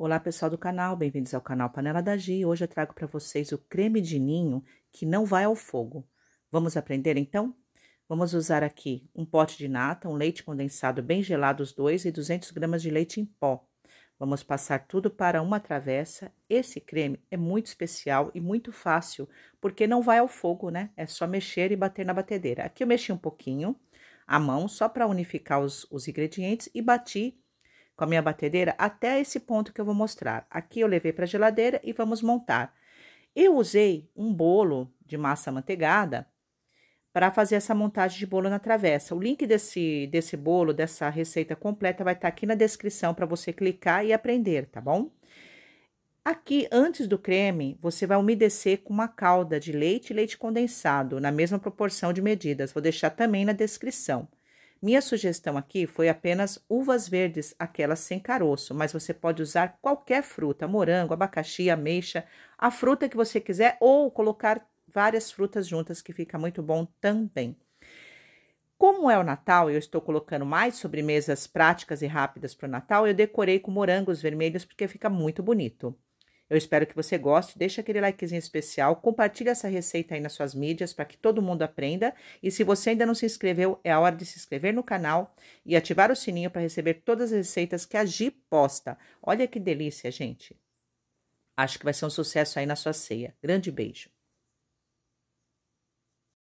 Olá pessoal do canal, bem-vindos ao canal Panela da Gi. Hoje eu trago para vocês o creme de ninho que não vai ao fogo. Vamos aprender então? Vamos usar aqui um pote de nata, um leite condensado bem gelado os dois e 200 gramas de leite em pó. Vamos passar tudo para uma travessa. Esse creme é muito especial e muito fácil, porque não vai ao fogo, né? É só mexer e bater na batedeira. Aqui eu mexi um pouquinho à mão, só para unificar os, os ingredientes e bati com a minha batedeira até esse ponto que eu vou mostrar. Aqui eu levei para a geladeira e vamos montar. Eu usei um bolo de massa manteigada para fazer essa montagem de bolo na travessa. O link desse, desse bolo, dessa receita completa, vai estar tá aqui na descrição para você clicar e aprender, tá bom? Aqui, antes do creme, você vai umedecer com uma calda de leite e leite condensado, na mesma proporção de medidas. Vou deixar também na descrição. Minha sugestão aqui foi apenas uvas verdes, aquelas sem caroço, mas você pode usar qualquer fruta, morango, abacaxi, ameixa, a fruta que você quiser ou colocar várias frutas juntas que fica muito bom também. Como é o Natal, eu estou colocando mais sobremesas práticas e rápidas para o Natal. Eu decorei com morangos vermelhos porque fica muito bonito. Eu espero que você goste, deixa aquele likezinho especial, compartilha essa receita aí nas suas mídias para que todo mundo aprenda. E se você ainda não se inscreveu, é a hora de se inscrever no canal e ativar o sininho para receber todas as receitas que a Gi posta. Olha que delícia, gente. Acho que vai ser um sucesso aí na sua ceia. Grande beijo.